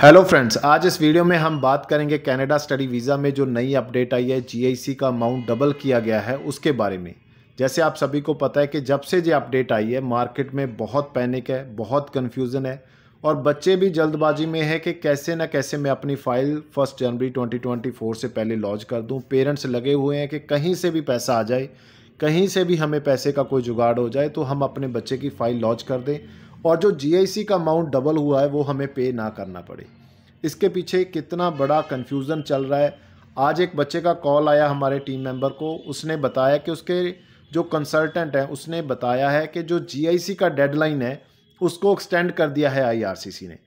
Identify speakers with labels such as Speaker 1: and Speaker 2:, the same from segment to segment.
Speaker 1: hello friends आज इस video में हम बात करेंगे कनाडा स्टडी वीज़ा में जो नई अपडेट आई है जीआईसी का अमाउंट डबल किया गया है उसके बारे में जैसे आप सभी को पता है कि जब से ये अपडेट आई है मार्केट में बहुत पैनिक है बहुत कन्फ्यूज़न है और बच्चे भी जल्दबाजी में है कि कैसे ना कैसे मैं अपनी फ़ाइल फर्स्ट जनवरी ट्वेंटी से पहले लॉन्च कर दूँ पेरेंट्स लगे हुए हैं कि कहीं से भी पैसा आ जाए कहीं से भी हमें पैसे का कोई जुगाड़ हो जाए तो हम अपने बच्चे की फ़ाइल लॉन्च कर दें और जो जी का अमाउंट डबल हुआ है वो हमें पे ना करना पड़े इसके पीछे कितना बड़ा कन्फ्यूज़न चल रहा है आज एक बच्चे का कॉल आया हमारे टीम मेंबर को उसने बताया कि उसके जो कंसल्टेंट है उसने बताया है कि जो जी का डेडलाइन है उसको एक्सटेंड कर दिया है आई ने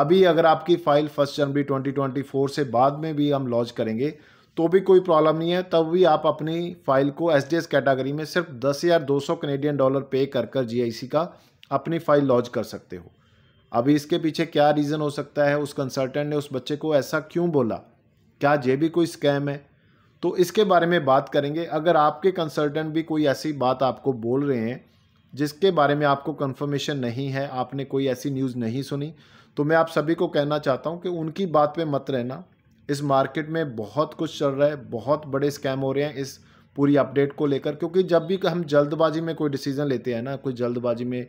Speaker 1: अभी अगर आपकी फ़ाइल फर्स्ट जनवरी 2024 से बाद में भी हम लॉन्च करेंगे तो भी कोई प्रॉब्लम नहीं है तब भी आप अपनी फ़ाइल को एस कैटेगरी में सिर्फ दस कैनेडियन दो सौ कनेडियन डॉलर पे कर कर जी का अपनी फाइल लॉन्च कर सकते हो अभी इसके पीछे क्या रीज़न हो सकता है उस कंसल्टेंट ने उस बच्चे को ऐसा क्यों बोला क्या ये भी कोई स्कैम है तो इसके बारे में बात करेंगे अगर आपके कंसल्टेंट भी कोई ऐसी बात आपको बोल रहे हैं जिसके बारे में आपको कंफर्मेशन नहीं है आपने कोई ऐसी न्यूज़ नहीं सुनी तो मैं आप सभी को कहना चाहता हूँ कि उनकी बात पे मत रहना इस मार्केट में बहुत कुछ चल रहा है बहुत बड़े स्कैम हो रहे हैं इस पूरी अपडेट को लेकर क्योंकि जब भी हम जल्दबाजी में कोई डिसीज़न लेते हैं ना कोई जल्दबाजी में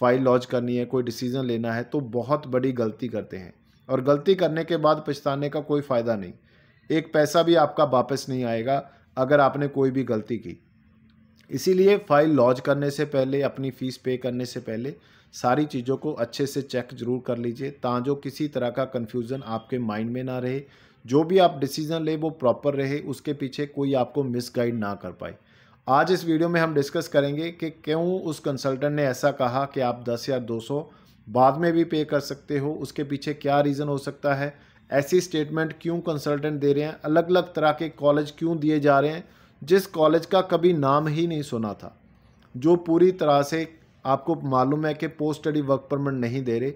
Speaker 1: फाइल लॉन्च करनी है कोई डिसीज़न लेना है तो बहुत बड़ी गलती करते हैं और गलती करने के बाद पछताने का कोई फ़ायदा नहीं एक पैसा भी आपका वापस नहीं आएगा अगर आपने कोई भी गलती की इसीलिए फ़ाइल लॉन्च करने से पहले अपनी फ़ीस पे करने से पहले सारी चीज़ों को अच्छे से चेक जरूर कर लीजिए ताजो किसी तरह का कन्फ्यूज़न आपके माइंड में ना रहे जो भी आप डिसीज़न ले वो प्रॉपर रहे उसके पीछे कोई आपको मिसगाइड ना कर पाए आज इस वीडियो में हम डिस्कस करेंगे कि क्यों उस कंसल्टेंट ने ऐसा कहा कि आप दस या दो सौ बाद में भी पे कर सकते हो उसके पीछे क्या रीज़न हो सकता है ऐसी स्टेटमेंट क्यों कंसल्टेंट दे रहे हैं अलग अलग तरह के कॉलेज क्यों दिए जा रहे हैं जिस कॉलेज का कभी नाम ही नहीं सुना था जो पूरी तरह से आपको मालूम है कि पोस्ट स्टडी वर्क परमिट नहीं दे रहे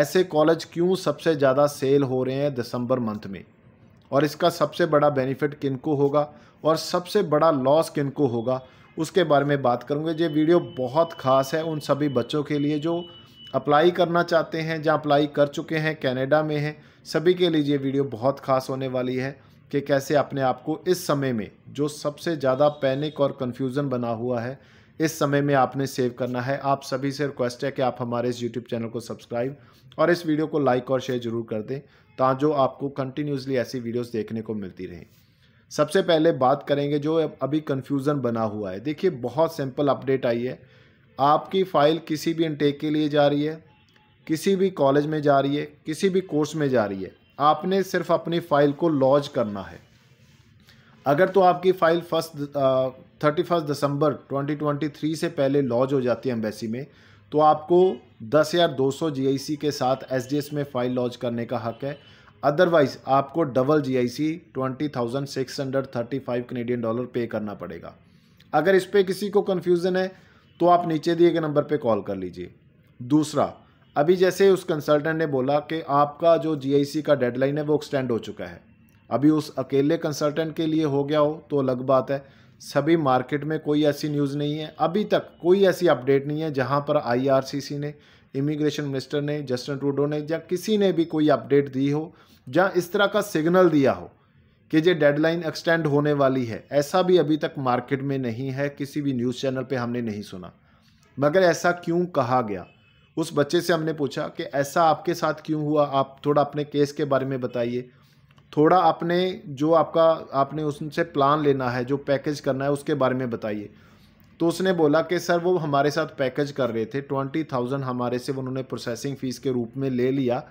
Speaker 1: ऐसे कॉलेज क्यों सबसे ज़्यादा सेल हो रहे हैं दिसंबर मंथ में और इसका सबसे बड़ा बेनिफिट किनको होगा और सबसे बड़ा लॉस किनको होगा उसके बारे में बात करूँगा ये वीडियो बहुत खास है उन सभी बच्चों के लिए जो अप्लाई करना चाहते हैं जहाँ अप्लाई कर चुके हैं कैनेडा में हैं सभी के लिए ये वीडियो बहुत खास होने वाली है कि कैसे अपने आप को इस समय में जो सबसे ज़्यादा पैनिक और कन्फ्यूज़न बना हुआ है इस समय में आपने सेव करना है आप सभी से रिक्वेस्ट है कि आप हमारे इस यूट्यूब चैनल को सब्सक्राइब और इस वीडियो को लाइक और शेयर जरूर कर दें ताजो आपको कंटिन्यूसली ऐसी वीडियोस देखने को मिलती रहे सबसे पहले बात करेंगे जो अभी कन्फ्यूज़न बना हुआ है देखिए बहुत सिंपल अपडेट आई है आपकी फ़ाइल किसी भी इनटेक के लिए जा रही है किसी भी कॉलेज में जा रही है किसी भी कोर्स में जा रही है आपने सिर्फ अपनी फ़ाइल को लॉज करना है अगर तो आपकी file first thirty first December 2023 से पहले लॉज हो जाती है एम्बेसी में तो आपको दस हजार दो सौ जी के साथ एस डी एस में फ़ाइल लॉन्च करने का हक है अदरवाइज आपको double G I C twenty thousand six hundred thirty five Canadian dollar pay करना पड़ेगा अगर इस पर किसी को कन्फ्यूज़न है तो आप नीचे दिए गए नंबर पर कॉल कर लीजिए दूसरा अभी जैसे उस कंसल्टेंट ने बोला कि आपका जो जी आई सी का डेडलाइन है वो एक्सटेंड हो चुका है अभी उस अकेले कंसल्टेंट के लिए हो गया हो तो अलग बात है सभी मार्केट में कोई ऐसी न्यूज़ नहीं है अभी तक कोई ऐसी अपडेट नहीं है जहां पर आईआरसीसी ने इमिग्रेशन मिनिस्टर ने जस्टिन ट्रूडो ने या किसी ने भी कोई अपडेट दी हो या इस तरह का सिग्नल दिया हो कि ये डेडलाइन एक्सटेंड होने वाली है ऐसा भी अभी तक मार्केट में नहीं है किसी भी न्यूज़ चैनल पर हमने नहीं सुना मगर ऐसा क्यों कहा गया उस बच्चे से हमने पूछा कि ऐसा आपके साथ क्यों हुआ आप थोड़ा अपने केस के बारे में बताइए थोड़ा आपने जो आपका आपने उससे प्लान लेना है जो पैकेज करना है उसके बारे में बताइए तो उसने बोला कि सर वो हमारे साथ पैकेज कर रहे थे ट्वेंटी थाउजेंड हमारे से उन्होंने प्रोसेसिंग फ़ीस के रूप में ले लिया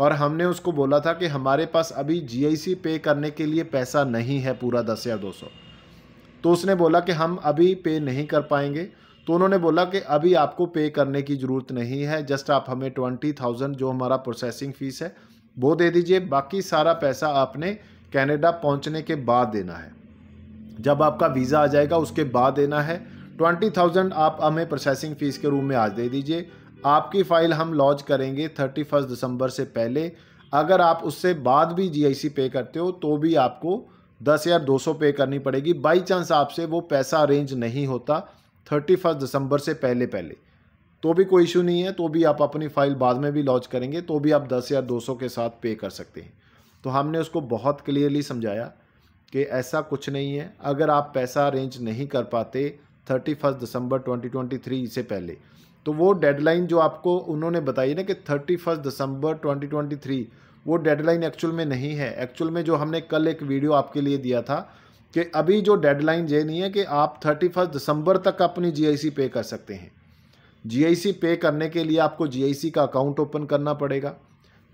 Speaker 1: और हमने उसको बोला था कि हमारे पास अभी जीआईसी पे करने के लिए पैसा नहीं है पूरा दस या दो सौ तो उसने बोला कि हम अभी पे नहीं कर पाएंगे तो उन्होंने बोला कि अभी आपको पे करने की ज़रूरत नहीं है जस्ट आप हमें ट्वेंटी थाउजेंड जो हमारा प्रोसेसिंग फ़ीस है वो दे दीजिए बाकी सारा पैसा आपने कनाडा पहुंचने के बाद देना है जब आपका वीज़ा आ जाएगा उसके बाद देना है ट्वेंटी थाउजेंड आप हमें प्रोसेसिंग फ़ीस के रूप में आज दे दीजिए आपकी फ़ाइल हम लॉन्च करेंगे थर्टी फर्स्ट दिसंबर से पहले अगर आप उससे बाद भी जी पे करते हो तो भी आपको दस हज़ार दो सौ पे करनी पड़ेगी बाई चांस आपसे वो पैसा अरेंज नहीं होता थर्टी फर्स्ट दिसंबर से पहले पहले तो भी कोई इशू नहीं है तो भी आप अपनी फ़ाइल बाद में भी लॉन्च करेंगे तो भी आप दस या दो सौ के साथ पे कर सकते हैं तो हमने उसको बहुत क्लियरली समझाया कि ऐसा कुछ नहीं है अगर आप पैसा अरेंज नहीं कर पाते thirty first December twenty twenty three से पहले तो वो डेडलाइन जो आपको उन्होंने बताई ना कि thirty first December twenty twenty three वो डेडलाइन एक्चुअल में नहीं है एक्चुअल में जो हमने कल एक वीडियो आपके लिए दिया था कि अभी जो डेडलाइन ये नहीं है कि आप थर्टी फर्स्ट दिसंबर तक अपनी सी पे कर सकते हैं जीआईसी पे करने के लिए आपको जीआईसी का अकाउंट ओपन करना पड़ेगा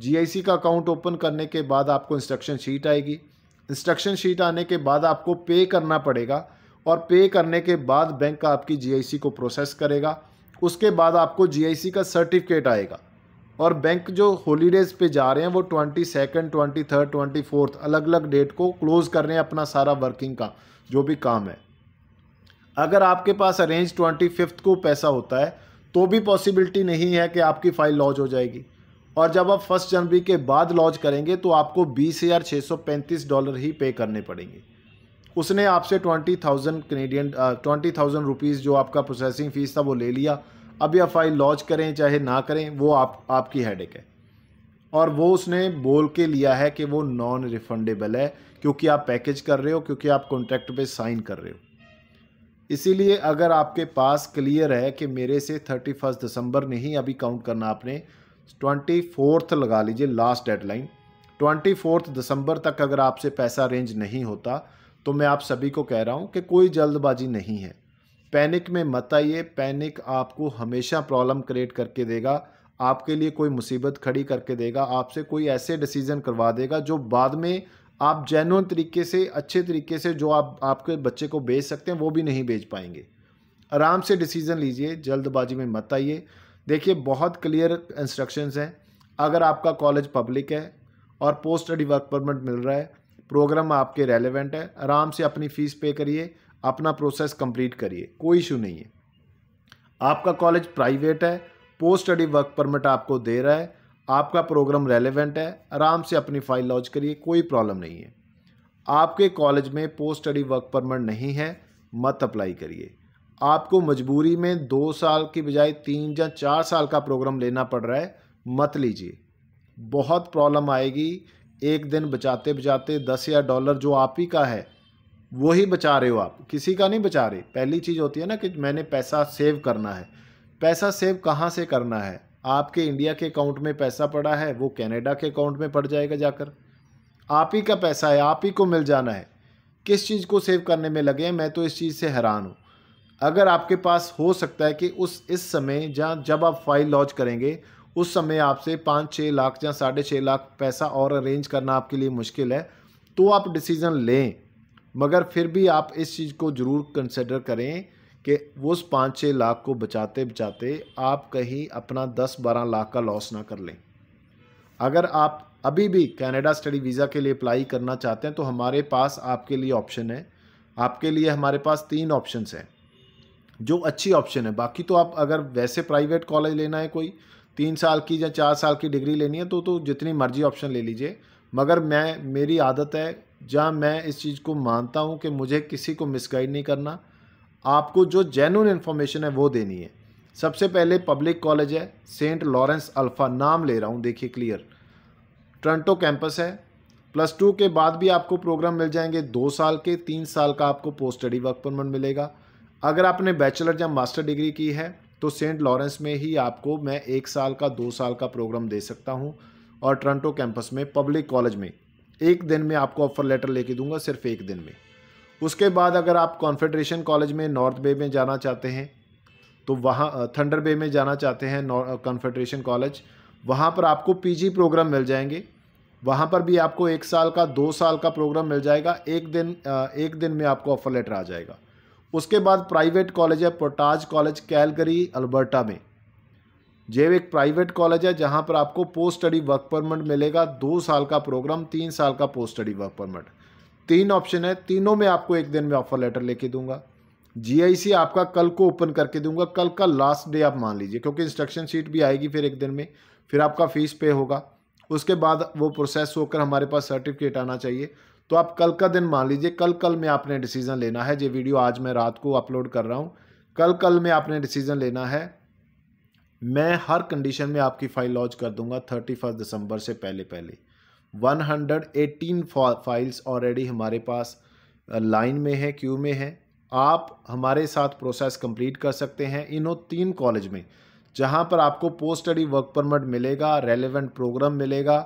Speaker 1: जीआईसी का अकाउंट ओपन करने के बाद आपको इंस्ट्रक्शन शीट आएगी इंस्ट्रक्शन शीट आने के बाद आपको पे करना पड़ेगा और पे करने के बाद बैंक का आपकी जीआईसी को प्रोसेस करेगा उसके बाद आपको जीआईसी का सर्टिफिकेट आएगा और बैंक जो हॉलीडेज़ पे जा रहे हैं वो twenty second twenty third twenty fourth अलग अलग डेट को क्लोज़ कर रहे हैं अपना सारा वर्किंग का जो भी काम है अगर आपके पास अरेंज ट्वेंटी फिफ्थ को पैसा होता है तो भी पॉसिबिलिटी नहीं है कि आपकी फ़ाइल लॉन्च हो जाएगी और जब आप फर्स्ट जनवरी के बाद लॉन्च करेंगे तो आपको बीस हज़ार छः सौ पैंतीस डॉलर ही पे करने पड़ेंगे उसने आपसे twenty thousand Canadian twenty thousand rupees जो आपका प्रोसेसिंग फ़ीस था वो ले लिया अभी आप फाइल लॉन्च करें चाहे ना करें वो आप आपकी हेडेक है और वो उसने बोल के लिया है कि वो नॉन रिफंडेबल है क्योंकि आप पैकेज कर रहे हो क्योंकि आप कॉन्ट्रैक्ट पे साइन कर रहे हो इसीलिए अगर आपके पास क्लियर है कि मेरे से थर्टी फर्स्ट दिसंबर नहीं अभी काउंट करना आपने ट्वेंटी फोर्थ लगा लीजिए last deadline twenty fourth December तक अगर आपसे पैसा अरेंज नहीं होता तो मैं आप सभी को कह रहा हूँ कि कोई जल्दबाजी नहीं है पैनिक में मत आइए पैनिक आपको हमेशा प्रॉब्लम क्रिएट करके देगा आपके लिए कोई मुसीबत खड़ी करके देगा आपसे कोई ऐसे डिसीज़न करवा देगा जो बाद में आप जेनुअन तरीके से अच्छे तरीके से जो आप आपके बच्चे को बेच सकते हैं वो भी नहीं बेच पाएंगे आराम से डिसीज़न लीजिए जल्दबाजी में मत आइए देखिए बहुत क्लियर इंस्ट्रक्शंस हैं अगर आपका कॉलेज पब्लिक है और पोस्ट स्टडी वर्क परमिट मिल रहा है प्रोग्राम आपके रेलिवेंट है आराम से अपनी फ़ीस पे करिए अपना प्रोसेस कंप्लीट करिए कोई इशू नहीं है आपका कॉलेज प्राइवेट है पोस्ट स्टडी वर्क परमिट आपको दे रहा है आपका प्रोग्राम रेलिवेंट है आराम से अपनी फाइल लॉन्च करिए कोई प्रॉब्लम नहीं है आपके कॉलेज में पोस्ट स्टडी वर्क परमिट नहीं है मत अप्लाई करिए आपको मजबूरी में दो साल की बजाय तीन या चार साल का प्रोग्राम लेना पड़ रहा है मत लीजिए बहुत प्रॉब्लम आएगी एक दिन बचाते बचाते दस या डॉलर जो आप ही का है वो ही बचा रहे हो आप किसी का नहीं बचा रहे पहली चीज़ होती है ना कि मैंने पैसा सेव करना है पैसा सेव कहाँ से करना है आपके इंडिया के अकाउंट में पैसा पड़ा है वो कनाडा के अकाउंट में पड़ जाएगा जाकर आप ही का पैसा है आप ही को मिल जाना है किस चीज़ को सेव करने में लगे हैं मैं तो इस चीज़ से हैरान हूँ अगर आपके पास हो सकता है कि उस इस समय जहाँ जब आप फाइल लॉन्च करेंगे उस समय आपसे पाँच छः लाख या साढ़े छः लाख पैसा और अरेंज करना आपके लिए मुश्किल है तो आप डिसीज़न लें मगर फिर भी आप इस चीज़ को ज़रूर कंसिडर करें कि उस पाँच छः लाख को बचाते बचाते आप कहीं अपना दस बारह लाख का लॉस ना कर लें अगर आप अभी भी कनाडा स्टडी वीज़ा के लिए अप्लाई करना चाहते हैं तो हमारे पास आपके लिए ऑप्शन है आपके लिए हमारे पास तीन ऑप्शंस हैं जो अच्छी ऑप्शन है बाकी तो आप अगर वैसे प्राइवेट कॉलेज लेना है कोई तीन साल की या चार साल की डिग्री लेनी है तो तो जितनी मर्जी ऑप्शन ले लीजिए मगर मैं मेरी आदत है जहाँ मैं इस चीज़ को मानता हूँ कि मुझे किसी को मिसगाइड नहीं करना आपको जो जेनुन इन्फॉर्मेशन है वो देनी है सबसे पहले पब्लिक कॉलेज है सेंट लॉरेंस अल्फ़ा नाम ले रहा हूँ देखिए क्लियर ट्रंटो कैंपस है प्लस टू के बाद भी आपको प्रोग्राम मिल जाएंगे दो साल के तीन साल का आपको पोस्ट स्टडी वर्क परमिट मिलेगा अगर आपने बैचलर या मास्टर डिग्री की है तो सेंट लॉरेंस में ही आपको मैं एक साल का दो साल का प्रोग्राम दे सकता हूँ और ट्रंटो कैंपस में पब्लिक कॉलेज में एक दिन में आपको ऑफर लेटर लेके दूंगा सिर्फ एक दिन में उसके बाद अगर आप कॉन्फेडरेशन कॉलेज में नॉर्थ बे में जाना चाहते हैं तो वहाँ थंडर बे में जाना चाहते हैं कॉन्फेडरेशन कॉलेज वहाँ पर आपको पीजी प्रोग्राम मिल जाएंगे वहाँ पर भी आपको एक साल का दो साल का प्रोग्राम मिल जाएगा एक दिन एक दिन में आपको ऑफर लेटर आ जाएगा उसके बाद प्राइवेट कॉलेज है पोटाज कॉलेज कैलगरी अल्बर्टा में जेब एक प्राइवेट कॉलेज है जहाँ पर आपको पोस्ट स्टडी वर्क परमिट मिलेगा दो साल का प्रोग्राम तीन साल का पोस्ट स्टडी वर्क परमिट तीन ऑप्शन है तीनों में आपको एक दिन में ऑफर लेटर लेके दूंगा जीआईसी आपका कल को ओपन करके दूंगा कल का लास्ट डे आप मान लीजिए क्योंकि इंस्ट्रक्शन शीट भी आएगी फिर एक दिन में फिर आपका फीस पे होगा उसके बाद वो प्रोसेस होकर हमारे पास सर्टिफिकेट आना चाहिए तो आप कल का दिन मान लीजिए कल कल में आपने डिसीजन लेना है ये वीडियो आज मैं रात को अपलोड कर रहा हूँ कल कल में आपने डिसीजन लेना है मैं हर कंडीशन में आपकी फ़ाइल लॉन्च कर दूंगा थर्टी फर्स्ट दिसंबर से पहले पहले 118 फाइल्स ऑलरेडी हमारे पास लाइन में है क्यू में है आप हमारे साथ प्रोसेस कंप्लीट कर सकते हैं इनों तीन कॉलेज में जहां पर आपको पोस्ट स्टडी वर्क परमिट मिलेगा रेलेवेंट प्रोग्राम मिलेगा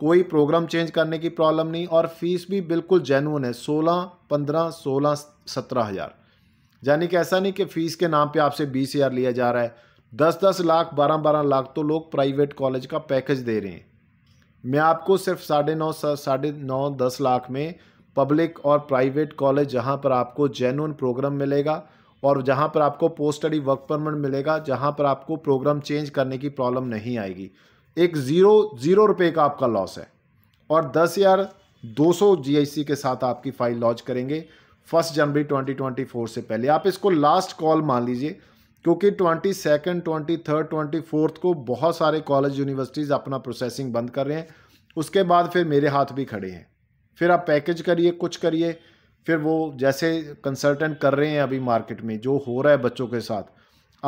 Speaker 1: कोई प्रोग्राम चेंज करने की प्रॉब्लम नहीं और फीस भी बिल्कुल जेनुअन है सोलह पंद्रह सोलह सत्रह हज़ार यानी कि ऐसा नहीं कि फ़ीस के नाम पे आपसे बीस हज़ार लिया जा रहा है दस दस लाख बारह बारह लाख तो लोग प्राइवेट कॉलेज का पैकेज दे रहे हैं मैं आपको सिर्फ साढ़े नौ साढ़े नौ दस लाख में पब्लिक और प्राइवेट कॉलेज जहाँ पर आपको जेनुअन प्रोग्राम मिलेगा और जहाँ पर आपको पोस्ट स्टडी वर्क परमिट मिलेगा जहाँ पर आपको प्रोग्राम चेंज करने की प्रॉब्लम नहीं आएगी एक ज़ीरो ज़ीरो रुपये का आपका लॉस है और दस हज़ार दो सौ जी के साथ आपकी फ़ाइल लॉन्च करेंगे फर्स्ट जनवरी 2024 से पहले आप इसको लास्ट कॉल मान लीजिए क्योंकि twenty second twenty third twenty fourth को बहुत सारे कॉलेज यूनिवर्सिटीज़ अपना प्रोसेसिंग बंद कर रहे हैं उसके बाद फिर मेरे हाथ भी खड़े हैं फिर आप पैकेज करिए कुछ करिए फिर वो जैसे कंसल्टेंट कर रहे हैं अभी मार्केट में जो हो रहा है बच्चों के साथ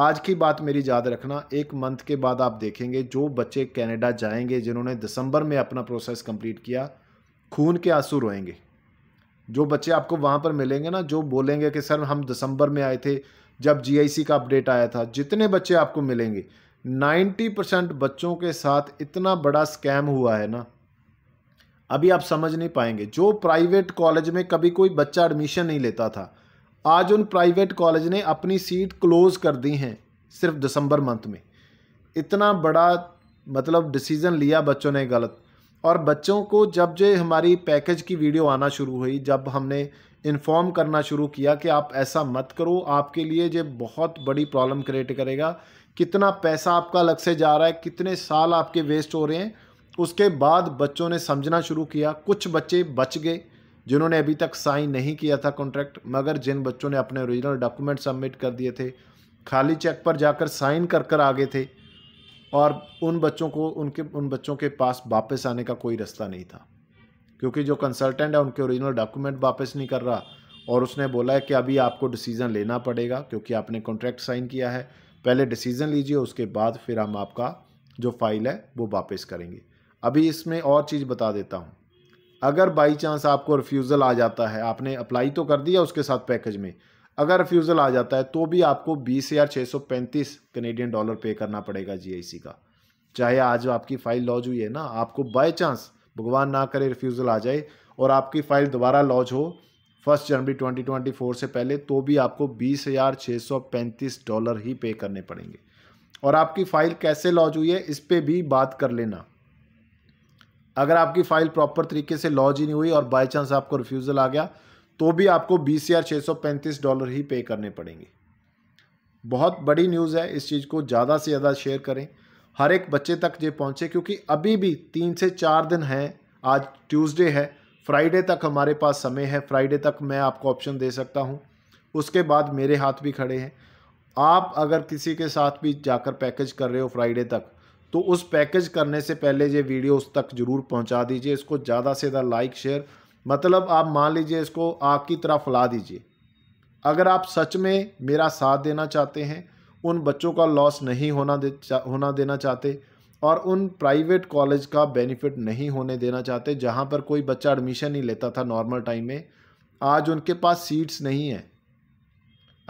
Speaker 1: आज की बात मेरी याद रखना एक मंथ के बाद आप देखेंगे जो बच्चे कनाडा जाएंगे जिन्होंने दिसंबर में अपना प्रोसेस कंप्लीट किया खून के आंसू रोएंगे जो बच्चे आपको वहाँ पर मिलेंगे ना जो बोलेंगे कि सर हम दिसंबर में आए थे जब जीआईसी का अपडेट आया था जितने बच्चे आपको मिलेंगे 90 परसेंट बच्चों के साथ इतना बड़ा स्कैम हुआ है ना अभी आप समझ नहीं पाएंगे जो प्राइवेट कॉलेज में कभी कोई बच्चा एडमिशन नहीं लेता था आज उन प्राइवेट कॉलेज ने अपनी सीट क्लोज़ कर दी हैं सिर्फ दिसंबर मंथ में इतना बड़ा मतलब डिसीज़न लिया बच्चों ने गलत और बच्चों को जब जो हमारी पैकेज की वीडियो आना शुरू हुई जब हमने इन्फॉर्म करना शुरू किया कि आप ऐसा मत करो आपके लिए ये बहुत बड़ी प्रॉब्लम क्रिएट करेगा कितना पैसा आपका अलग से जा रहा है कितने साल आपके वेस्ट हो रहे हैं उसके बाद बच्चों ने समझना शुरू किया कुछ बच्चे बच गए जिन्होंने अभी तक साइन नहीं किया था कॉन्ट्रैक्ट मगर जिन बच्चों ने अपने ओरिजिनल डॉक्यूमेंट सबमिट कर दिए थे खाली चेक पर जाकर साइन कर कर आ गए थे और उन बच्चों को उनके उन बच्चों के पास वापस आने का कोई रास्ता नहीं था क्योंकि जो कंसल्टेंट है उनके ओरिजिनल डॉक्यूमेंट वापस नहीं कर रहा और उसने बोला है कि अभी आपको डिसीज़न लेना पड़ेगा क्योंकि आपने कॉन्ट्रैक्ट साइन किया है पहले डिसीज़न लीजिए उसके बाद फिर हम आपका जो फाइल है वो वापस करेंगे अभी इसमें और चीज़ बता देता हूँ अगर बाई चांस आपको रिफ्यूज़ल आ जाता है आपने अप्लाई तो कर दिया उसके साथ पैकेज में अगर रिफ्यूज़ल आ जाता है तो भी आपको बीस हज़ार छः सौ पैंतीस कनेडियन डॉलर पे करना पड़ेगा जीआईसी का चाहे आज आपकी फ़ाइल लॉज हुई है ना आपको बाई चांस भगवान ना करे रिफ्यूज़ल आ जाए और आपकी फ़ाइल दोबारा लॉन्च हो फर्स्ट जनवरी 2024 से पहले तो भी आपको बीस हज़ार छः सौ पैंतीस डॉलर ही पे करने पड़ेंगे और आपकी फ़ाइल कैसे लॉन्च हुई है इस पर भी बात कर लेना अगर आपकी फ़ाइल प्रॉपर तरीके से लॉन्च ही नहीं हुई और बाई चांस आपको रिफ्यूज़ल आ गया तो भी आपको बीस हज़ार छः सौ पैंतीस डॉलर ही पे करने पड़ेंगे बहुत बड़ी न्यूज़ है इस चीज़ को ज़्यादा से ज़्यादा शेयर करें हर एक बच्चे तक ये पहुँचे क्योंकि अभी भी तीन से चार दिन हैं आज ट्यूसडे है फ्राइडे तक हमारे पास समय है फ्राइडे तक मैं आपको ऑप्शन दे सकता हूँ उसके बाद मेरे हाथ भी खड़े हैं आप अगर किसी के साथ भी जाकर पैकेज कर रहे हो फ्राइडे तक तो उस पैकेज करने से पहले ये वीडियो उस तक ज़रूर पहुँचा दीजिए इसको ज़्यादा से ज़्यादा लाइक शेयर मतलब आप मान लीजिए इसको आग की तरह फैला दीजिए अगर आप सच में मेरा साथ देना चाहते हैं उन बच्चों का लॉस नहीं होना दे होना देना चाहते और उन प्राइवेट कॉलेज का बेनिफिट नहीं होने देना चाहते जहाँ पर कोई बच्चा एडमिशन नहीं लेता था नॉर्मल टाइम में आज उनके पास सीट्स नहीं है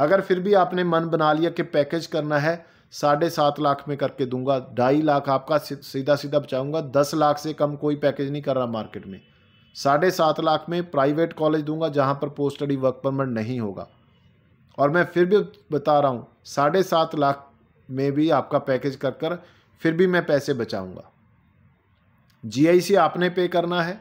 Speaker 1: अगर फिर भी आपने मन बना लिया कि पैकेज करना है साढ़े सात लाख में करके दूंगा ढाई लाख आपका सीधा सीधा बचाऊंगा दस लाख से कम कोई पैकेज नहीं कर रहा मार्केट में साढ़े सात लाख में प्राइवेट कॉलेज दूंगा जहाँ पर पोस्ट स्टडी वर्क परमिट नहीं होगा और मैं फिर भी बता रहा हूँ साढ़े सात लाख में भी आपका पैकेज कर कर फिर भी मैं पैसे बचाऊँगा जीआईसी आपने पे करना है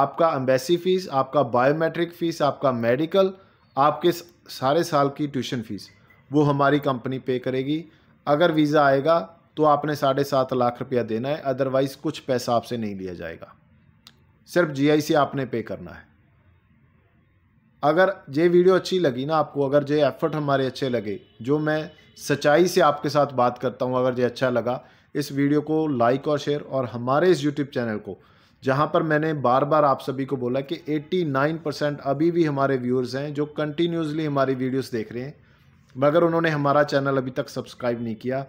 Speaker 1: आपका एम्बेसी फ़ीस आपका बायोमेट्रिक फ़ीस आपका मेडिकल आपके सारे साल की ट्यूशन फ़ीस वो हमारी कंपनी पे करेगी अगर वीज़ा आएगा तो आपने साढ़े सात लाख रुपया देना है अदरवाइज़ कुछ पैसा आपसे नहीं लिया जाएगा सिर्फ जीआईसी आपने पे करना है अगर ये वीडियो अच्छी लगी ना आपको अगर ये एफर्ट हमारे अच्छे लगे जो मैं सच्चाई से आपके साथ बात करता हूँ अगर ये अच्छा लगा इस वीडियो को लाइक और शेयर और हमारे इस यूट्यूब चैनल को जहाँ पर मैंने बार बार आप सभी को बोला कि 89 परसेंट अभी भी हमारे व्यूअर्स हैं जो कंटिन्यूसली हमारी वीडियोस देख रहे हैं मगर उन्होंने हमारा चैनल अभी तक सब्सक्राइब नहीं किया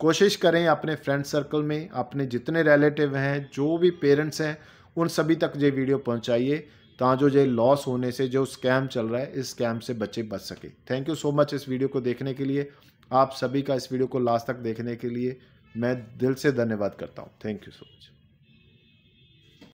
Speaker 1: कोशिश करें अपने फ्रेंड सर्कल में अपने जितने रिलेटिव हैं जो भी पेरेंट्स हैं उन सभी तक ये वीडियो पहुँचाइए ता जो, जो लॉस होने से जो स्कैम चल रहा है इस स्कैम से बच्चे बच सके थैंक यू सो मच इस वीडियो को देखने के लिए आप सभी का इस वीडियो को लास्ट तक देखने के लिए मैं दिल से धन्यवाद करता हूँ थैंक यू सो मच